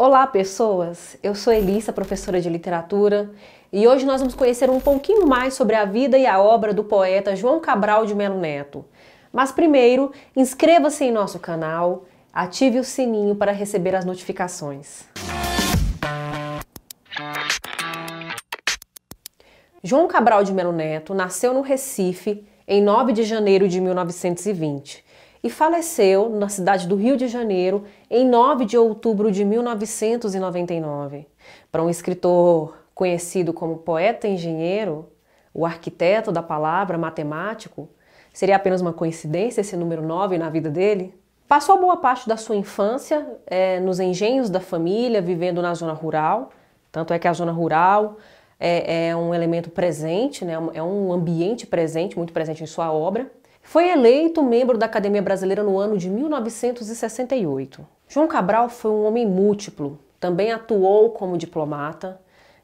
Olá, pessoas! Eu sou Elissa, professora de literatura, e hoje nós vamos conhecer um pouquinho mais sobre a vida e a obra do poeta João Cabral de Melo Neto. Mas primeiro, inscreva-se em nosso canal, ative o sininho para receber as notificações. João Cabral de Melo Neto nasceu no Recife em 9 de janeiro de 1920 e faleceu na cidade do Rio de Janeiro em 9 de outubro de 1999. Para um escritor conhecido como poeta engenheiro, o arquiteto da palavra matemático, seria apenas uma coincidência esse número 9 na vida dele? Passou boa parte da sua infância é, nos engenhos da família, vivendo na zona rural. Tanto é que a zona rural é, é, um elemento presente, né? É, é um ambiente presente, muito presente em sua obra. Foi eleito membro da Academia Brasileira no ano de 1968. João Cabral foi um homem múltiplo, também atuou como diplomata,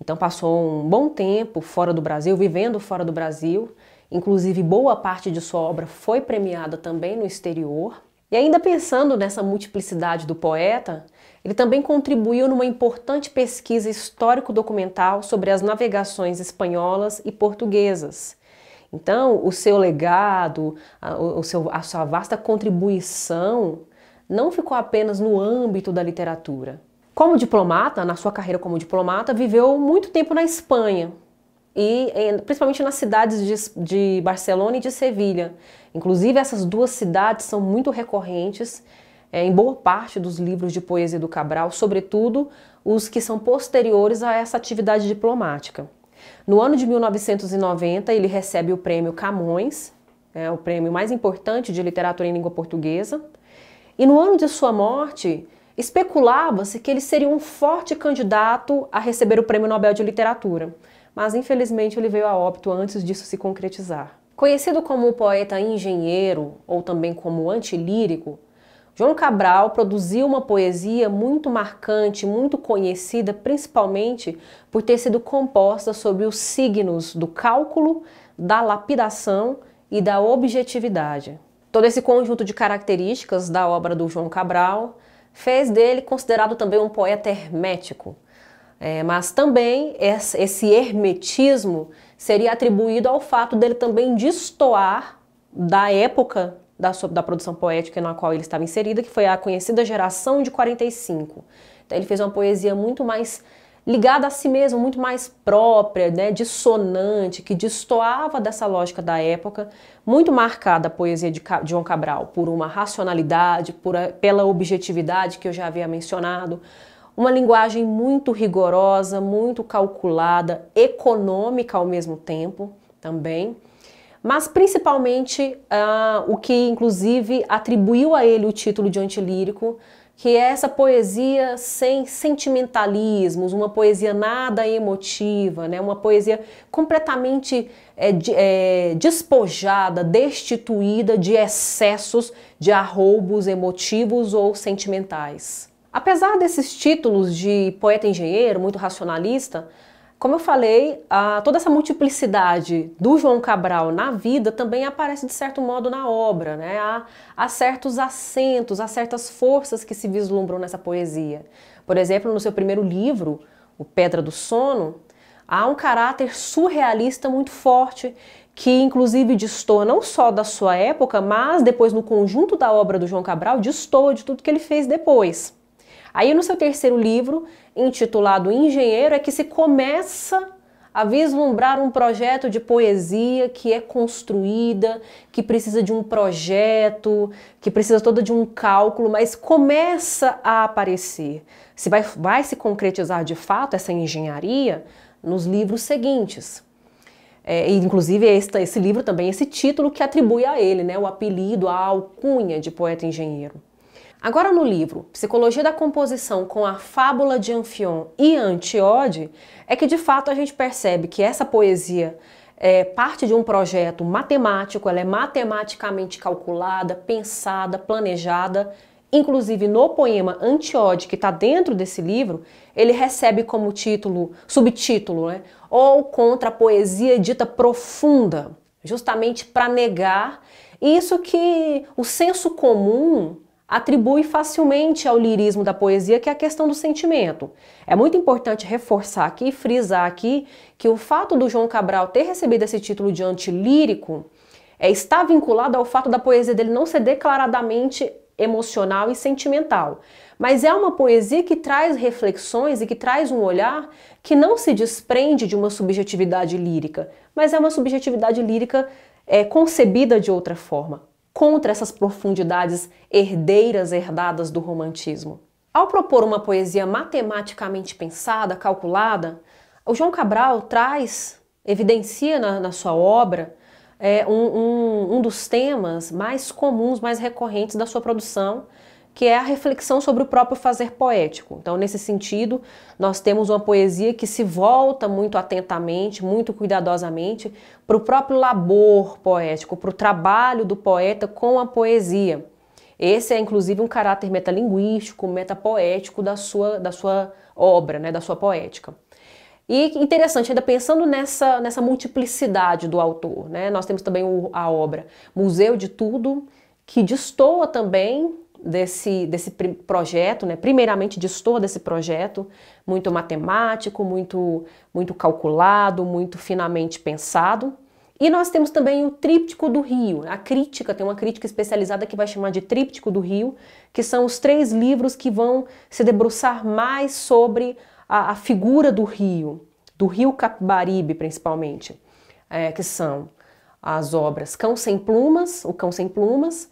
então passou um bom tempo fora do Brasil, vivendo fora do Brasil. Inclusive, boa parte de sua obra foi premiada também no exterior. E ainda pensando nessa multiplicidade do poeta, ele também contribuiu numa importante pesquisa histórico-documental sobre as navegações espanholas e portuguesas, então, o seu legado, a, o seu, a sua vasta contribuição não ficou apenas no âmbito da literatura. Como diplomata, na sua carreira como diplomata, viveu muito tempo na Espanha, e principalmente nas cidades de, de Barcelona e de Sevilha. Inclusive, essas duas cidades são muito recorrentes é, em boa parte dos livros de poesia do Cabral, sobretudo os que são posteriores a essa atividade diplomática. No ano de 1990, ele recebe o prêmio Camões, é, o prêmio mais importante de literatura em língua portuguesa. E no ano de sua morte, especulava-se que ele seria um forte candidato a receber o prêmio Nobel de Literatura, mas infelizmente ele veio a óbito antes disso se concretizar. Conhecido como poeta engenheiro ou também como antilírico, João Cabral produziu uma poesia muito marcante, muito conhecida, principalmente por ter sido composta sobre os signos do cálculo, da lapidação e da objetividade. Todo esse conjunto de características da obra do João Cabral fez dele considerado também um poeta hermético. É, mas também esse hermetismo seria atribuído ao fato dele também destoar da época da, da produção poética na qual ele estava inserida, que foi a conhecida geração de 45. Então ele fez uma poesia muito mais ligada a si mesmo, muito mais própria, né, dissonante, que destoava dessa lógica da época, muito marcada a poesia de João Cabral por uma racionalidade, por a, pela objetividade que eu já havia mencionado, uma linguagem muito rigorosa, muito calculada, econômica ao mesmo tempo também mas principalmente uh, o que inclusive atribuiu a ele o título de antilírico, que é essa poesia sem sentimentalismos, uma poesia nada emotiva, né? uma poesia completamente é, de, é, despojada, destituída de excessos, de arroubos emotivos ou sentimentais. Apesar desses títulos de poeta engenheiro, muito racionalista, como eu falei, toda essa multiplicidade do João Cabral na vida também aparece de certo modo na obra. Né? Há, certos acentos, há certas forças que se vislumbram nessa poesia. Por exemplo, no seu primeiro livro, O Pedra do Sono, há um caráter surrealista muito forte que inclusive destoa não só da sua época, mas depois no conjunto da obra do João Cabral, destoa de tudo que ele fez depois. Aí no seu terceiro livro, intitulado Engenheiro, é que se começa a vislumbrar um projeto de poesia que é construída, que precisa de um projeto, que precisa toda de um cálculo, mas começa a aparecer. Se vai, vai se concretizar de fato essa engenharia nos livros seguintes. É, inclusive, esse, esse livro também, esse título que atribui a ele, né, o apelido, a alcunha de poeta engenheiro. Agora no livro Psicologia da Composição com a Fábula de Anfion e Antiode, é que de fato a gente percebe que essa poesia é parte de um projeto matemático, ela é matematicamente calculada, pensada, planejada. Inclusive no poema Antiode, que está dentro desse livro, ele recebe como título, subtítulo, né? Ou contra a poesia dita profunda, justamente para negar isso que o senso comum atribui facilmente ao lirismo da poesia, que é a questão do sentimento. É muito importante reforçar aqui, frisar aqui, que o fato do João Cabral ter recebido esse título de antilírico é, está vinculado ao fato da poesia dele não ser declaradamente emocional e sentimental. Mas é uma poesia que traz reflexões e que traz um olhar que não se desprende de uma subjetividade lírica, mas é uma subjetividade lírica é, concebida de outra forma, contra essas profundidades herdeiras herdadas do romantismo. Ao propor uma poesia matematicamente pensada, calculada, o João Cabral traz, evidencia na, na sua obra, é, um, um, um dos temas mais comuns, mais recorrentes da sua produção, que é a reflexão sobre o próprio fazer poético. Então, nesse sentido, nós temos uma poesia que se volta muito atentamente, muito cuidadosamente para o próprio labor poético, para o trabalho do poeta com a poesia. Esse é, inclusive, um caráter metalinguístico, metapoético da sua, da sua obra, né, da sua poética. E interessante, ainda pensando nessa, nessa multiplicidade do autor, né, nós temos também o, a obra Museu de Tudo, que destoa também desse, desse projeto, né? primeiramente distor desse projeto, muito matemático, muito, muito calculado, muito finamente pensado. E nós temos também o Tríptico do Rio, a crítica, tem uma crítica especializada que vai chamar de Tríptico do Rio, que são os três livros que vão se debruçar mais sobre a, a figura do rio, do rio Capibaribe principalmente, é, que são as obras Cão Sem Plumas, o Cão Sem Plumas,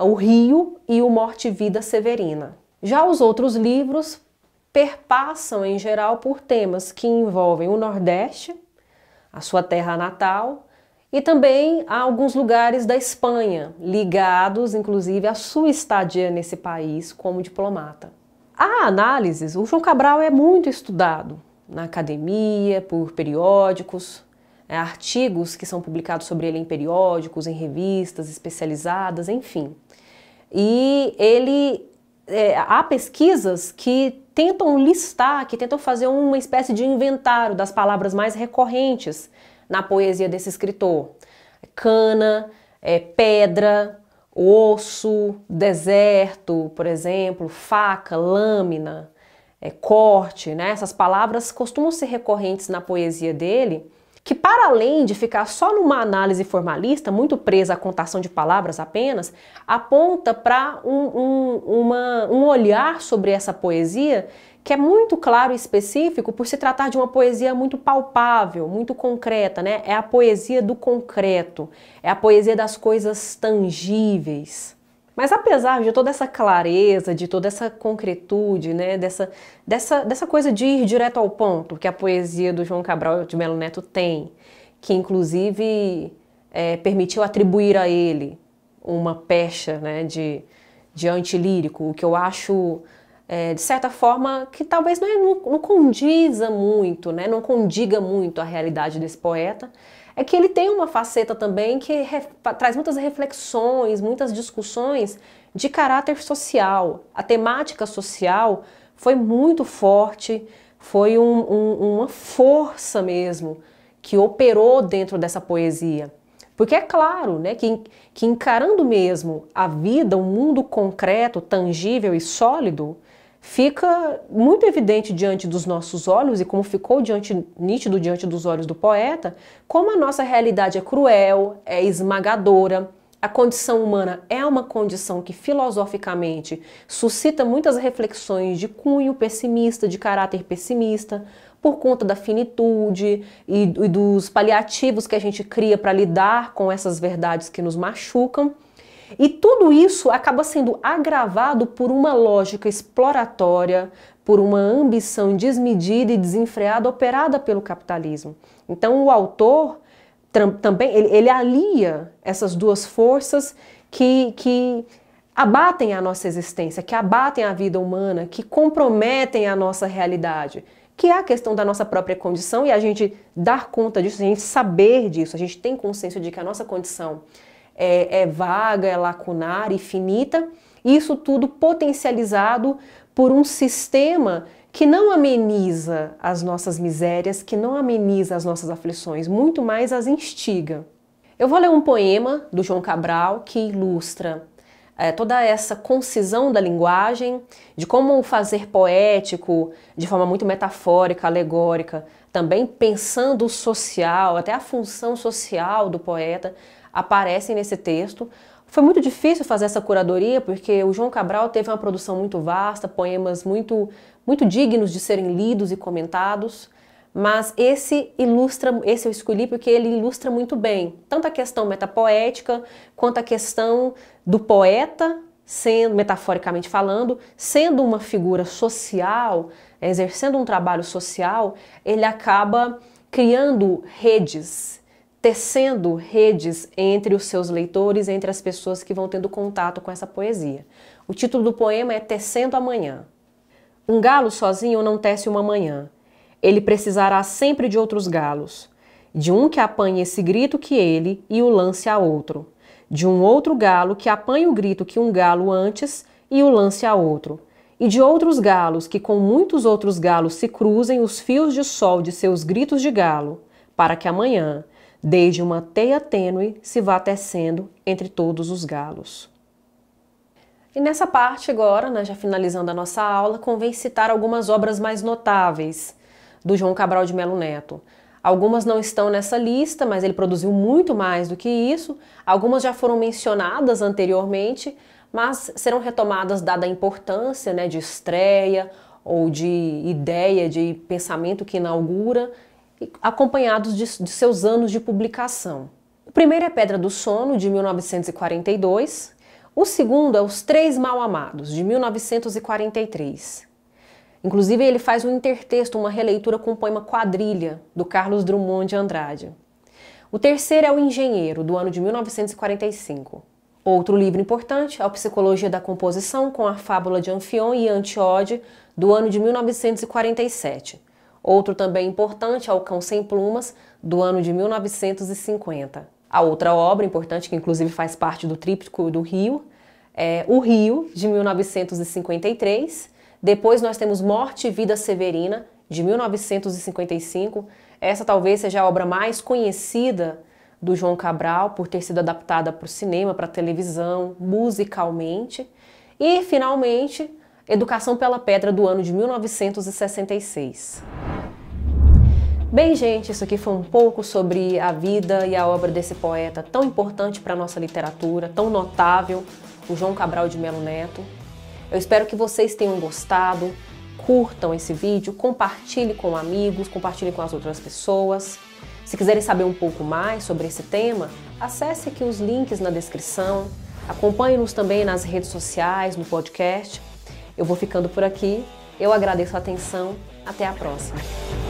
o Rio e o Morte e Vida Severina. Já os outros livros perpassam em geral por temas que envolvem o Nordeste, a sua terra natal, e também a alguns lugares da Espanha, ligados inclusive à sua estadia nesse país como diplomata. Há análises, o João Cabral é muito estudado na academia, por periódicos, é, artigos que são publicados sobre ele em periódicos, em revistas especializadas, enfim e ele é, há pesquisas que tentam listar, que tentam fazer uma espécie de inventário das palavras mais recorrentes na poesia desse escritor: é cana, é, pedra, osso, deserto, por exemplo, faca, lâmina, é, corte, né? Essas palavras costumam ser recorrentes na poesia dele que para além de ficar só numa análise formalista, muito presa à contação de palavras apenas, aponta para um, um, um olhar sobre essa poesia que é muito claro e específico por se tratar de uma poesia muito palpável, muito concreta, né? É a poesia do concreto, é a poesia das coisas tangíveis. Mas apesar de toda essa clareza, de toda essa concretude, né, dessa, dessa, dessa coisa de ir direto ao ponto que a poesia do João Cabral de Melo Neto tem, que inclusive é, permitiu atribuir a ele uma pecha né, de, de antilírico, o que eu acho, é, de certa forma, que talvez não, é, não, condiza muito, né, não condiga muito a realidade desse poeta é que ele tem uma faceta também que traz muitas reflexões, muitas discussões de caráter social. A temática social foi muito forte, foi um, um, uma força mesmo que operou dentro dessa poesia. Porque é claro né, que, que encarando mesmo a vida, o um mundo concreto, tangível e sólido, fica muito evidente diante dos nossos olhos e como ficou diante, nítido diante dos olhos do poeta, como a nossa realidade é cruel, é esmagadora. A condição humana é uma condição que filosoficamente suscita muitas reflexões de cunho pessimista, de caráter pessimista, por conta da finitude e, e dos paliativos que a gente cria para lidar com essas verdades que nos machucam. E tudo isso acaba sendo agravado por uma lógica exploratória, por uma ambição desmedida e desenfreada operada pelo capitalismo. Então o autor também ele, ele alia essas duas forças que, que abatem a nossa existência, que abatem a vida humana, que comprometem a nossa realidade, que é a questão da nossa própria condição e a gente dar conta disso, a gente saber disso, a gente tem consciência de que a nossa condição é, é vaga, é lacunar e finita. Isso tudo potencializado por um sistema que não ameniza as nossas misérias, que não ameniza as nossas aflições, muito mais as instiga. Eu vou ler um poema do João Cabral que ilustra é, toda essa concisão da linguagem, de como fazer poético de forma muito metafórica, alegórica, também pensando o social, até a função social do poeta, aparecem nesse texto. Foi muito difícil fazer essa curadoria, porque o João Cabral teve uma produção muito vasta, poemas muito, muito dignos de serem lidos e comentados, mas esse ilustra, esse eu escolhi porque ele ilustra muito bem, tanto a questão metapoética, quanto a questão do poeta, sendo metaforicamente falando, sendo uma figura social, exercendo um trabalho social, ele acaba criando redes, tecendo redes entre os seus leitores, entre as pessoas que vão tendo contato com essa poesia. O título do poema é Tecendo amanhã. Um galo sozinho não tece uma manhã. Ele precisará sempre de outros galos, de um que apanhe esse grito que ele e o lance a outro, de um outro galo que apanhe o grito que um galo antes e o lance a outro, e de outros galos que com muitos outros galos se cruzem os fios de sol de seus gritos de galo, para que amanhã desde uma teia tênue se vá tecendo entre todos os galos. E nessa parte agora, né, já finalizando a nossa aula, convém citar algumas obras mais notáveis do João Cabral de Melo Neto. Algumas não estão nessa lista, mas ele produziu muito mais do que isso. Algumas já foram mencionadas anteriormente, mas serão retomadas dada a importância né, de estreia ou de ideia, de pensamento que inaugura acompanhados de, de seus anos de publicação. O primeiro é Pedra do Sono, de 1942. O segundo é Os Três Mal Amados, de 1943. Inclusive, ele faz um intertexto, uma releitura com o poema Quadrilha, do Carlos Drummond de Andrade. O terceiro é O Engenheiro, do ano de 1945. Outro livro importante é o Psicologia da Composição, com a fábula de Anfion e Antiode, do ano de 1947. Outro também importante é O Cão Sem Plumas, do ano de 1950. A outra obra importante, que inclusive faz parte do Tríptico do Rio, é O Rio, de 1953. Depois nós temos Morte e Vida Severina, de 1955. Essa talvez seja a obra mais conhecida do João Cabral, por ter sido adaptada para o cinema, para a televisão, musicalmente. E, finalmente, Educação pela Pedra do ano de 1966. Bem, gente, isso aqui foi um pouco sobre a vida e a obra desse poeta tão importante para a nossa literatura, tão notável, o João Cabral de Melo Neto. Eu espero que vocês tenham gostado, curtam esse vídeo, compartilhe com amigos, compartilhe com as outras pessoas. Se quiserem saber um pouco mais sobre esse tema, acesse aqui os links na descrição, acompanhe-nos também nas redes sociais, no podcast. Eu vou ficando por aqui. Eu agradeço a atenção. Até a próxima.